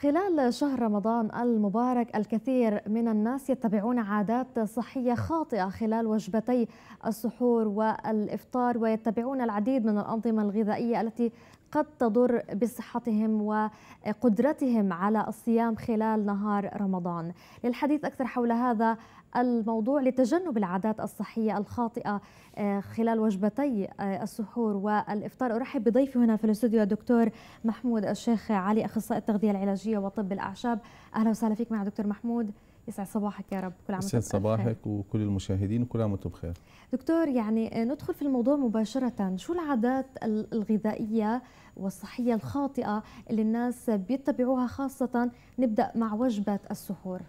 خلال شهر رمضان المبارك الكثير من الناس يتبعون عادات صحية خاطئة خلال وجبتي السحور والإفطار ويتبعون العديد من الأنظمة الغذائية التي قد تضر بصحتهم وقدرتهم على الصيام خلال نهار رمضان للحديث أكثر حول هذا الموضوع لتجنب العادات الصحية الخاطئة آه، خلال وجبتي آه، السحور والإفطار أرحب بضيفي هنا في الاستوديو الدكتور محمود الشيخ علي أخصائي التغذية العلاجية وطب الأعشاب أهلا وسهلا فيك مع دكتور محمود يسعد صباحك يا رب كل عام وانتم صباحك وكل المشاهدين وكل عام وانتم بخير دكتور يعني آه، ندخل في الموضوع مباشرة شو العادات الغذائية والصحية الخاطئة اللي الناس بيتبعوها خاصة نبدأ مع وجبة السحور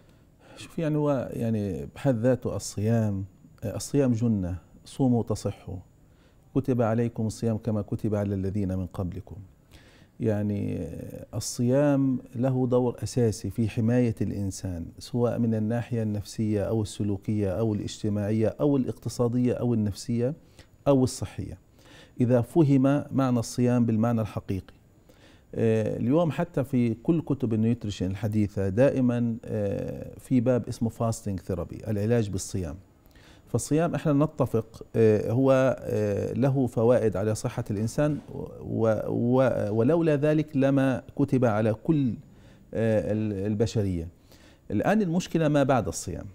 شوف يعني هو يعني بحد ذاته الصيام الصيام جنة صوموا تصحوا كتب عليكم الصيام كما كتب على الذين من قبلكم يعني الصيام له دور أساسي في حماية الإنسان سواء من الناحية النفسية أو السلوكية أو الاجتماعية أو الاقتصادية أو النفسية أو الصحية إذا فهم معنى الصيام بالمعنى الحقيقي آه، اليوم حتى في كل كتب النيوتريشن الحديثة دائما آه، في باب اسمه فاستنج ثيرابي العلاج بالصيام فالصيام احنا نتفق آه، هو له فوائد على صحة الإنسان ولولا ذلك لما كتب على كل البشرية الآن المشكلة ما بعد الصيام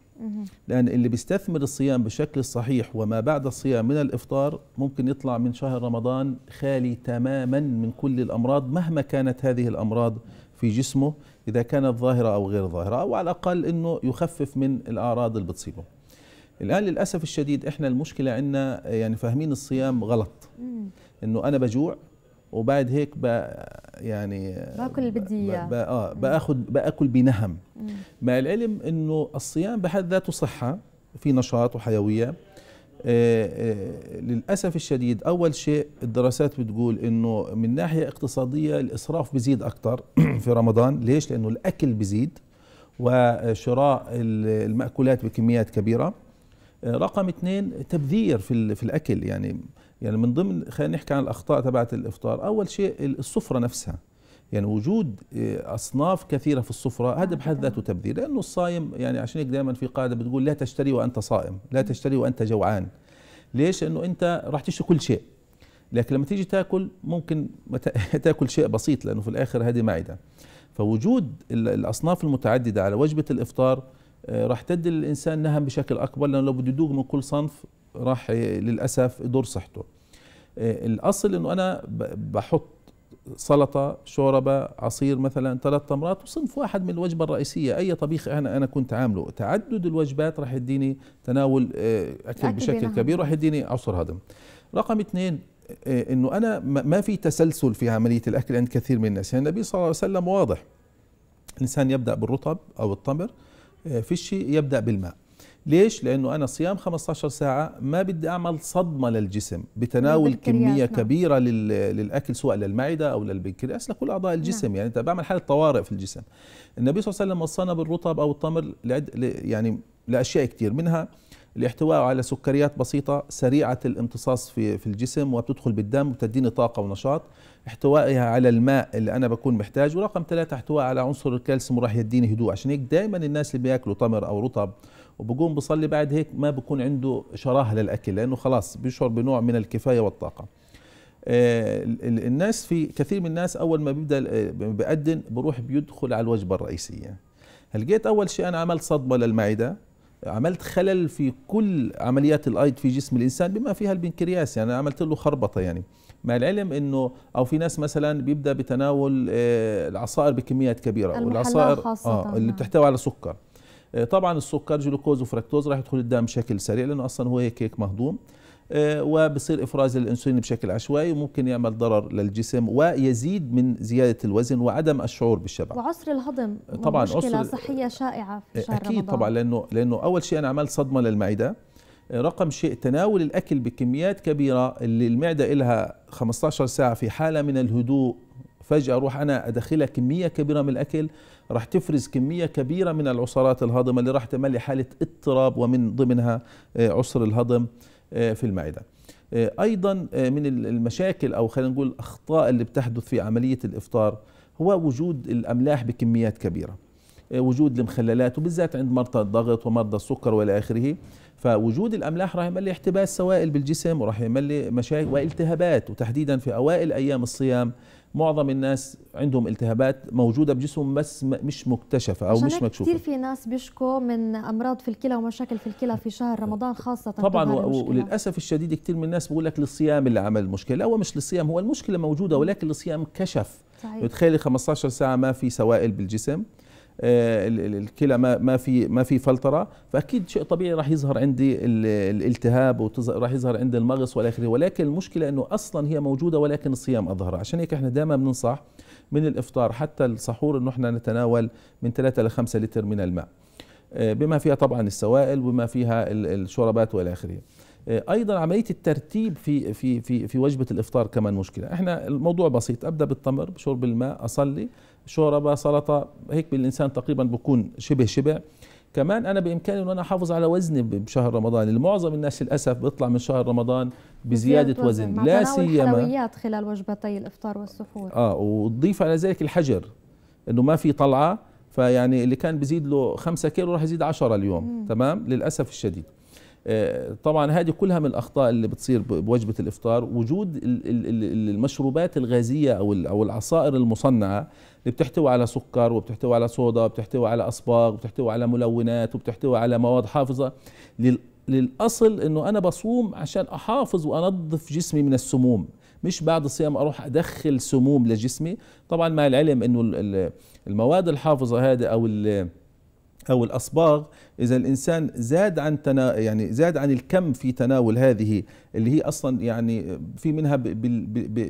لأن اللي بيستثمر الصيام بشكل الصحيح وما بعد الصيام من الإفطار ممكن يطلع من شهر رمضان خالي تماما من كل الأمراض مهما كانت هذه الأمراض في جسمه إذا كانت ظاهرة أو غير ظاهرة أو على الأقل أنه يخفف من الأعراض اللي بتصيبه الآن للأسف الشديد إحنا المشكلة عندنا يعني فاهمين الصيام غلط أنه أنا بجوع وبعد هيك ب يعني باكل اللي بدي اياه اه باخذ باكل بنهم مع العلم انه الصيام بحد ذاته صحه في نشاط وحيويه آه آه للاسف الشديد اول شيء الدراسات بتقول انه من ناحيه اقتصاديه الاسراف بزيد اكثر في رمضان ليش لانه الاكل بزيد وشراء الماكولات بكميات كبيره آه، رقم اثنين تبذير في, في الاكل يعني يعني من ضمن خلينا نحكي عن الاخطاء تبعت الافطار اول شيء السفره نفسها يعني وجود آه، اصناف كثيره في السفره هذا آه، بحد ذاته تبذير لانه الصايم يعني عشان هيك دائما في قاعده بتقول لا تشتري وانت صائم لا تشتري وانت جوعان ليش لانه انت راح تشتري كل شيء لكن لما تيجي تاكل ممكن تاكل شيء بسيط لانه في الاخر هذه معده فوجود الاصناف المتعدده على وجبه الافطار آه، راح تدي للانسان نهم بشكل اكبر لانه لو بده يدوق من كل صنف راح للأسف يضر صحته آه، الأصل أنه أنا بحط سلطة شوربة عصير مثلا ثلاث تمرات وصنف واحد من الوجبة الرئيسية أي طبيخ أنا أنا كنت عامله تعدد الوجبات راح يديني تناول آه، أكل بشكل كبير راح يديني عصر هضم رقم اثنين آه، انه انا ما في تسلسل في عمليه الاكل عند كثير من الناس، يعني النبي صلى الله عليه وسلم واضح الانسان يبدا بالرطب او التمر فيش يبدا بالماء ليش؟ لأنه أنا صيام 15 ساعة ما بدي أعمل صدمة للجسم بتناول كمية نعم. كبيرة للأكل سواء للمعدة أو للبنكرياس لكل أعضاء نعم. الجسم نعم. يعني أنت بعمل حالة طوارئ في الجسم النبي صلى الله عليه وسلم وصانا بالرطب أو التمر لعد يعني لأشياء كثير منها الاحتواء على سكريات بسيطة سريعة الامتصاص في في الجسم وبتدخل بالدم وبتديني طاقة ونشاط احتوائها على الماء اللي أنا بكون محتاج ورقم ثلاثة احتواء على عنصر الكالسيوم وراح يديني هدوء عشان هيك دائما الناس اللي بياكلوا تمر أو رطب وبقوم بصلي بعد هيك ما بكون عنده شراهه للاكل لانه خلاص بيشعر بنوع من الكفايه والطاقه آه، الناس في كثير من الناس اول ما بيبدا بيأذن بروح بيدخل على الوجبه الرئيسيه هلقيت اول شيء انا عملت صدمه للمعده عملت خلل في كل عمليات الايض في جسم الانسان بما فيها البنكرياس يعني عملت له خربطه يعني مع العلم انه او في ناس مثلا بيبدا بتناول آه، العصائر بكميات كبيره والعصائر آه، خاصة اه اللي بتحتوي على سكر آه، طبعا السكر جلوكوز وفركتوز راح يدخل الدم بشكل سريع لانه اصلا هو هيك هيك مهضوم آه، وبصير افراز الانسولين بشكل عشوائي وممكن يعمل ضرر للجسم ويزيد من زياده الوزن وعدم الشعور بالشبع وعسر الهضم طبعا مشكله عصر صحيه شائعه في آه، شهر اكيد رمضان. طبعا لانه لانه اول شيء انا عملت صدمه للمعده رقم شيء تناول الاكل بكميات كبيره اللي المعده لها 15 ساعه في حاله من الهدوء فجاه اروح انا ادخلها كميه كبيره من الاكل راح تفرز كمية كبيرة من العصارات الهضم اللي راح تملي حالة اضطراب ومن ضمنها آه، عسر الهضم آه، في المعدة آه، أيضا من المشاكل أو خلينا نقول الأخطاء اللي بتحدث في عملية الإفطار هو وجود الأملاح بكميات كبيرة وجود المخللات وبالذات عند مرضى الضغط ومرضى السكر والى اخره فوجود الاملاح راح يملي احتباس سوائل بالجسم وراح يملي مشاكل والتهابات وتحديدا في اوائل ايام الصيام معظم الناس عندهم التهابات موجوده بجسمهم بس مش مكتشفه او مش مكشوفه كثير في ناس بيشكوا من امراض في الكلى ومشاكل في الكلى في شهر رمضان خاصه طبعا وللاسف الشديد كثير من الناس بيقول لك للصيام اللي عمل المشكله هو مش للصيام هو المشكله موجوده ولكن الصيام كشف صحيح تخيلي 15 ساعه ما في سوائل بالجسم آه، الكلى ما ما في ما في فلتره فاكيد شيء طبيعي راح يظهر عندي الالتهاب وراح يظهر عندي المغص والى اخره ولكن المشكله انه اصلا هي موجوده ولكن الصيام اظهرها عشان هيك احنا دائما بننصح من الافطار حتى السحور انه احنا نتناول من 3 ل 5 لتر من الماء آه، بما فيها طبعا السوائل وما فيها الشربات والى اخره آه، ايضا عمليه الترتيب في في في في وجبه الافطار كمان مشكله احنا الموضوع بسيط ابدا بالتمر بشرب الماء اصلي شوربه سلطه هيك بالانسان تقريبا بكون شبه شبع كمان انا بامكاني ان انا احافظ على وزني بشهر رمضان معظم الناس للاسف بيطلع من شهر رمضان بزياده وزن, وزن. لا سيما الحلويات خلال وجبتي الافطار والسحور اه وتضيف على ذلك الحجر انه ما في طلعه فيعني اللي كان بزيد له 5 كيلو راح يزيد 10 اليوم مم. تمام للاسف الشديد آه، طبعا هذه كلها من الاخطاء اللي بتصير بوجبه الافطار وجود المشروبات الغازيه او او العصائر المصنعه اللي بتحتوي على سكر وبتحتوي على صودا وبتحتوي على اصباغ وبتحتوي على ملونات وبتحتوي على مواد حافظه للاصل انه انا بصوم عشان احافظ وانظف جسمي من السموم مش بعد الصيام اروح ادخل سموم لجسمي طبعا مع العلم انه المواد الحافظه هذه او أو الأصباغ إذا الإنسان زاد عن تنا يعني زاد عن الكم في تناول هذه اللي هي أصلا يعني في منها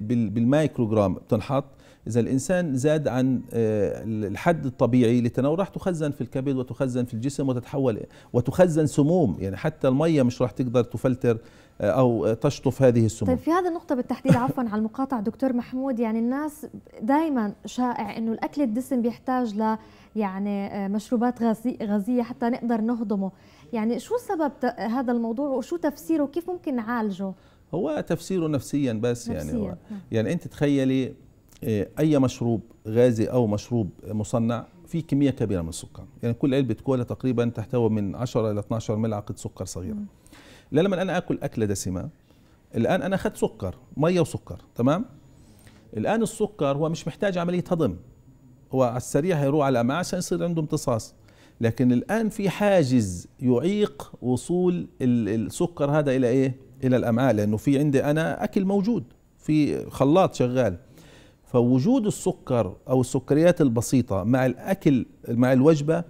بالمايكروغرام بتنحط إذا الإنسان زاد عن آه، الحد الطبيعي للتناول راح تخزن في الكبد وتخزن في الجسم وتتحول وتخزن سموم يعني حتى المية مش راح تقدر تفلتر آه، أو تشطف هذه السموم طيب في هذه النقطة بالتحديد عفوا على المقاطعة دكتور محمود يعني الناس دايما شائع أنه الأكل الدسم بيحتاج ل يعني آه، مشروبات غازية حتى نقدر نهضمه يعني شو سبب هذا الموضوع وشو تفسيره وكيف ممكن نعالجه هو تفسيره نفسيا بس يعني نفسياً. يعني هو نعم. يعني انت تخيلي آه، اي مشروب غازي او مشروب مصنع في كميه كبيره من السكر يعني كل علبه كولا تقريبا تحتوي من 10 الى 12 ملعقه سكر صغيره لا لما انا اكل اكله دسمه الان انا اخذت سكر ميه وسكر تمام الان السكر هو مش محتاج عمليه هضم هو السريع هيروح على الامعاء عشان يصير عنده امتصاص لكن الان في حاجز يعيق وصول السكر هذا الى ايه الى الامعاء لانه في عندي انا اكل موجود في خلاط شغال فوجود السكر او السكريات البسيطه مع الاكل مع الوجبه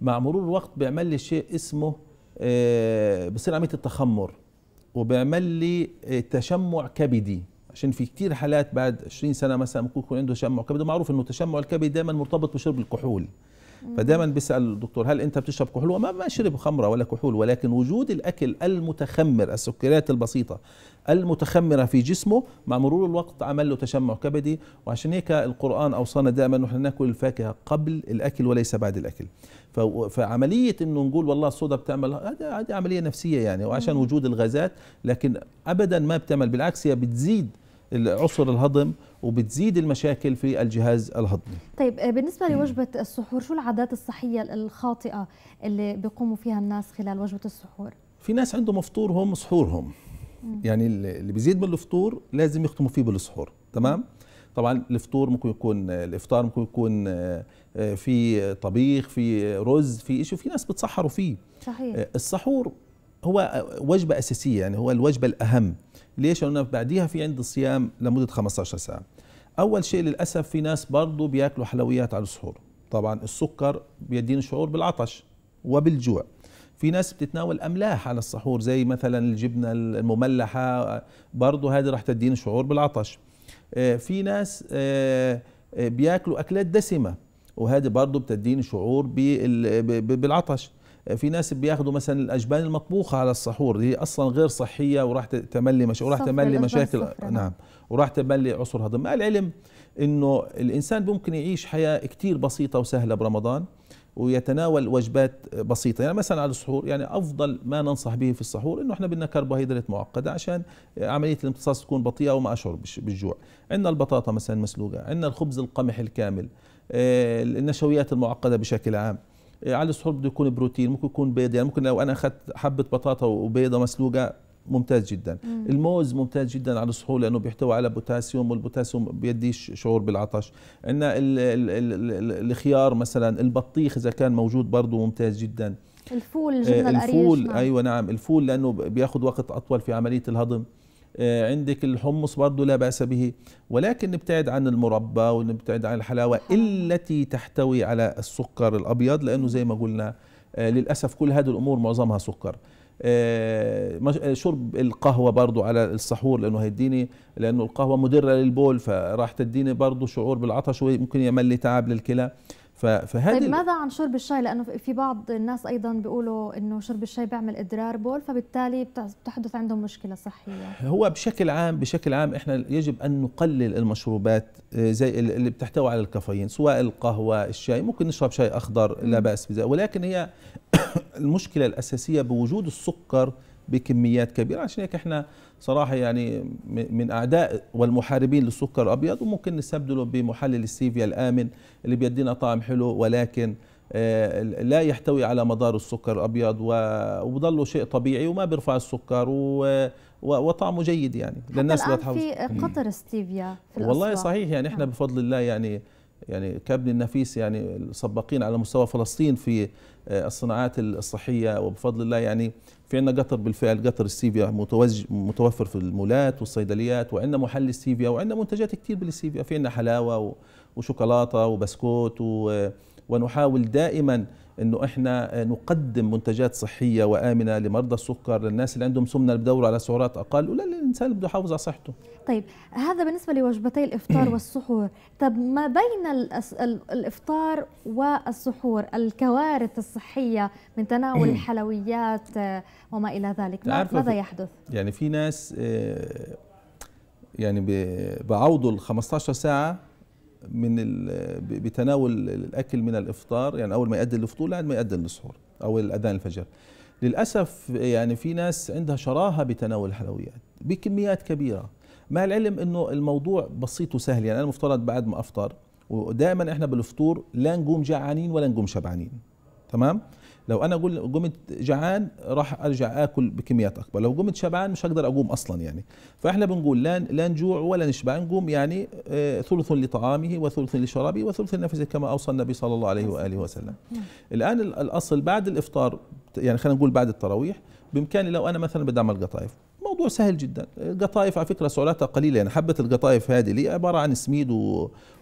مع مرور الوقت بيعمل لي شيء اسمه آه، بصير عمليه التخمر وبيعمل لي آه، تشمع كبدي عشان في كتير حالات بعد 20 سنه مثلا ممكن يكون عنده تشمع كبد معروف انه تشمع الكبد دائما مرتبط بشرب الكحول فدائما بيسال الدكتور هل انت بتشرب كحول وما ما شرب خمره ولا كحول ولكن وجود الاكل المتخمر السكريات البسيطه المتخمره في جسمه مع مرور الوقت عمل له تشمع كبدي وعشان هيك القران اوصانا دائما نحن ناكل الفاكهه قبل الاكل وليس بعد الاكل فعمليه انه نقول والله الصودا بتعمل هذه عمليه نفسيه يعني وعشان وجود الغازات لكن ابدا ما بتعمل بالعكس هي بتزيد عسر الهضم وبتزيد المشاكل في الجهاز الهضمي طيب آه، بالنسبة لوجبة السحور شو العادات الصحية الخاطئة اللي بيقوموا فيها الناس خلال وجبة السحور في ناس عندهم فطورهم سحورهم يعني اللي بيزيد من الفطور لازم يختموا فيه بالسحور تمام طبعا الفطور ممكن يكون الافطار ممكن يكون آه، في طبيخ في رز في شيء في ناس بتسحروا فيه صحيح آه، السحور هو وجبة أساسية يعني هو الوجبة الأهم ليش لأنه بعديها في عند الصيام لمدة 15 ساعة أول شيء للأسف في ناس برضو بياكلوا حلويات على السحور طبعا السكر بيدين شعور بالعطش وبالجوع في ناس بتتناول املاح على السحور زي مثلا الجبنه المملحه برضه هذه راح تدين شعور بالعطش آه، في ناس آه، آه، بياكلوا اكلات دسمه وهذه برضه بتديني شعور بالعطش في ناس بياخذوا مثلا الاجبان المطبوخه على السحور هي اصلا غير صحيه وراح تملي مش... وراح تملي مشاكل نعم. نعم وراح تملي عسر هضم مع العلم انه الانسان ممكن يعيش حياه كثير بسيطه وسهله برمضان ويتناول وجبات بسيطه يعني مثلا على السحور يعني افضل ما ننصح به في السحور انه احنا بدنا كربوهيدرات معقده عشان عمليه الامتصاص تكون بطيئه وما اشعر بالجوع عندنا البطاطا مثلا مسلوقه عندنا الخبز القمح الكامل آه، النشويات المعقده بشكل عام إيه، على السحور بده يكون بروتين ممكن يكون بيض يعني ممكن لو انا اخذت حبه بطاطا وبيضه مسلوقه ممتاز جدا مم. الموز ممتاز جدا على السحور لانه بيحتوي على بوتاسيوم والبوتاسيوم بيديش شعور بالعطش عندنا الخيار مثلا البطيخ اذا كان موجود برضه ممتاز جدا الفول إيه، جبنه القريش الفول نعم. ايوه نعم الفول لانه بياخذ وقت اطول في عمليه الهضم آه، عندك الحمص برضه لا بأس به ولكن نبتعد عن المربى ونبتعد عن الحلاوة التي تحتوي على السكر الأبيض لأنه زي ما قلنا آه، للأسف كل هذه الأمور معظمها سكر آه، شرب القهوة برضو على السحور لأنه هيديني لأنه القهوة مدرة للبول فراح تديني برضو شعور بالعطش وممكن يعمل لي تعب للكلى فهذا طيب ماذا عن شرب الشاي لانه في بعض الناس ايضا بيقولوا انه شرب الشاي بيعمل ادرار بول فبالتالي بتحدث عندهم مشكله صحيه هو بشكل عام بشكل عام احنا يجب ان نقلل المشروبات آه، زي اللي بتحتوي على الكافيين سواء القهوه الشاي ممكن نشرب شاي اخضر لا باس بذلك ولكن هي المشكله الاساسيه بوجود السكر بكميات كبيره عشان هيك احنا صراحه يعني من اعداء والمحاربين للسكر الابيض وممكن نستبدله بمحلل السيفيا الامن اللي بيدينا طعم حلو ولكن آه، لا يحتوي على مدار السكر الابيض وبضله شيء طبيعي وما بيرفع السكر و وطعمه جيد يعني للناس اللي في قطر ستيفيا في والله صحيح يعني احنا نعم. بفضل الله يعني يعني كابن النفيس يعني السباقين على مستوى فلسطين في آه، الصناعات الصحيه وبفضل الله يعني في عندنا قطر بالفعل قطر السيفيا متوفر في المولات والصيدليات وعندنا محل السيفيا وعندنا منتجات كتير بالسيفيا في عندنا حلاوه وشوكولاته وبسكوت آه، ونحاول دائما انه احنا نقدم منتجات صحيه وامنه لمرضى السكر للناس اللي عندهم سمنه اللي بدوروا على سعرات اقل ولا اللي بده يحافظ على صحته طيب هذا بالنسبه لوجبتي الافطار والسحور طب ما بين الافطار والسحور الكوارث الصحيه من تناول الحلويات آه، وما الى ذلك ماذا يحدث يعني في ناس آه، يعني بعوضوا ال 15 ساعه من بتناول الاكل من الافطار يعني اول ما يؤدي الفطور لعند ما يؤدي السحور او الاذان الفجر للاسف يعني في ناس عندها شراهه بتناول الحلويات بكميات كبيره مع العلم انه الموضوع بسيط وسهل يعني انا مفترض بعد ما افطر ودائما احنا بالفطور لا نقوم جعانين ولا نقوم شبعانين تمام لو انا قمت جعان راح ارجع اكل بكميات اكبر لو قمت شبعان مش هقدر اقوم اصلا يعني فاحنا بنقول لا لا نجوع ولا نشبع نقوم يعني آه، ثلث لطعامه وثلث لشرابه وثلث لنفسه كما اوصى النبي صلى الله عليه واله وسلم الان الاصل بعد الافطار يعني خلينا نقول بعد التراويح بامكاني لو انا مثلا بدي اعمل قطايف موضوع سهل جدا القطايف على فكره سعراتها قليله يعني حبه القطايف هذه اللي عباره عن سميد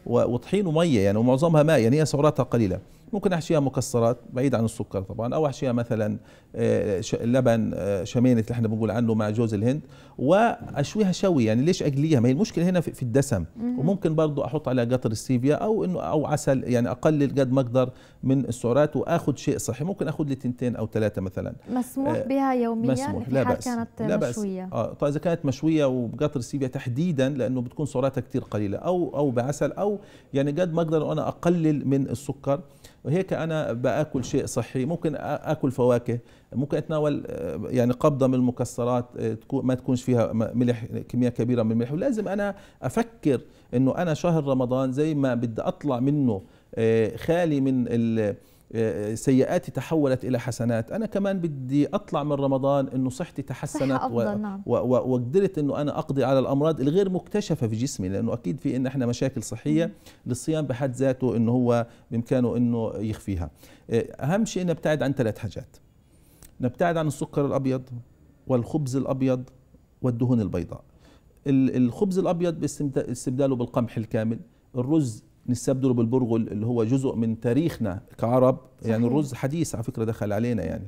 وطحين وميه يعني ومعظمها ماء يعني هي سعراتها قليله ممكن احشيها مكسرات بعيد عن السكر طبعا او احشيها مثلا آه، لبن آه، شمينة اللي احنا بنقول عنه مع جوز الهند واشويها شوي يعني ليش اقليها ما هي المشكله هنا في الدسم وممكن برضو احط عليها قطر السيفيا او انه او عسل يعني اقلل قد ما اقدر من السعرات واخذ شيء صحي ممكن اخذ لي تنتين او ثلاثه مثلا مسموح آه بها يوميا مسموح. لا بأس. كانت لا بأس. مشويه اه طيب اذا كانت مشويه وبقطر السيفيا تحديدا لانه بتكون سعراتها كثير قليله او او بعسل او يعني قد ما اقدر انا اقلل من السكر وهيك انا باكل شيء صحي ممكن اكل فواكه ممكن اتناول يعني قبضه من المكسرات ما تكونش فيها ملح كميه كبيره من الملح ولازم انا افكر انه انا شهر رمضان زي ما بدي اطلع منه خالي من سيئاتي تحولت الى حسنات انا كمان بدي اطلع من رمضان انه صحتي تحسنت صحة و... نعم. و... و... وقدرت انه انا اقضي على الامراض الغير مكتشفه في جسمي لانه اكيد في ان احنا مشاكل صحيه للصيام بحد ذاته انه هو بامكانه انه يخفيها إيه، اهم شيء نبتعد عن ثلاث حاجات نبتعد عن السكر الابيض والخبز الابيض والدهون البيضاء الخبز الابيض باستبداله بالقمح الكامل الرز نستبدله بالبرغل اللي هو جزء من تاريخنا كعرب يعني صحيح. يعني الرز حديث على فكره دخل علينا يعني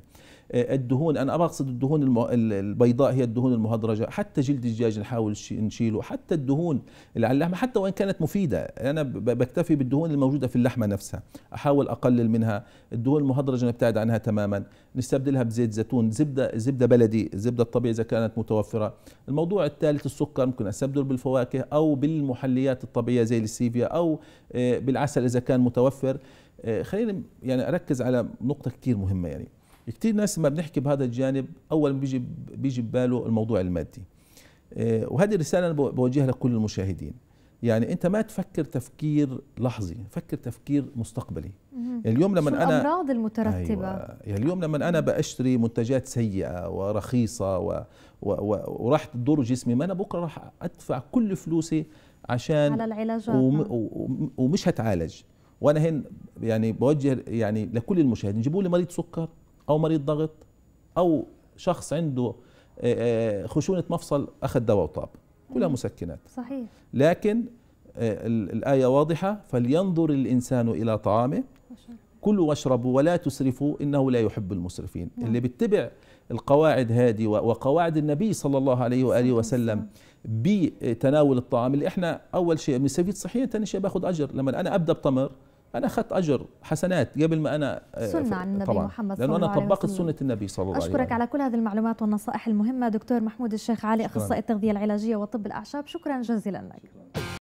الدهون انا اقصد الدهون البيضاء هي الدهون المهدرجه حتى جلد الدجاج نحاول نشيله حتى الدهون اللي على اللحمه حتى وان كانت مفيده انا بكتفي بالدهون الموجوده في اللحمه نفسها احاول اقلل منها الدهون المهدرجه نبتعد عنها تماما نستبدلها بزيت زيتون زبده زبده بلدي الزبده الطبيعي اذا كانت متوفره الموضوع الثالث السكر ممكن استبدله بالفواكه او بالمحليات الطبيعيه زي السيفيا او آه، بالعسل اذا كان متوفر آه، خلينا يعني اركز على نقطه كثير مهمه يعني كثير ناس لما بنحكي بهذا الجانب اول بيجي بيجي بباله الموضوع المادي آه، وهذه الرساله انا بوجهها لكل المشاهدين يعني انت ما تفكر تفكير لحظي فكر تفكير مستقبلي يعني اليوم لما شو انا الامراض المترتبه أيوة. يعني اليوم لما انا بشتري منتجات سيئه ورخيصه و... و... و... وراح تضر جسمي ما انا بكره راح ادفع كل فلوسي عشان على العلاجات وم... نعم. و... ومش هتعالج وانا هنا يعني بوجه يعني لكل المشاهدين جيبوا لي مريض سكر او مريض ضغط او شخص عنده آه، آه، خشونه مفصل اخذ دواء وطاب كلها مسكنات صحيح لكن آه، الايه واضحه فلينظر الانسان الى طعامه كلوا واشربوا ولا تسرفوا انه لا يحب المسرفين نعم. اللي بيتبع القواعد هذه وقواعد النبي صلى الله عليه واله وسلم بتناول الطعام اللي احنا اول شيء بنسويه صحيا ثاني شيء باخذ اجر لما انا ابدا بتمر انا اخذت اجر حسنات قبل ما انا آه، سنه عن النبي طبعا محمد صلى الله عليه وسلم لانه انا طبقت سنه النبي صلى الله عليه وسلم اشكرك على كل هذه المعلومات والنصائح المهمه دكتور محمود الشيخ علي اخصائي التغذيه العلاجيه وطب الاعشاب شكرا جزيلا لك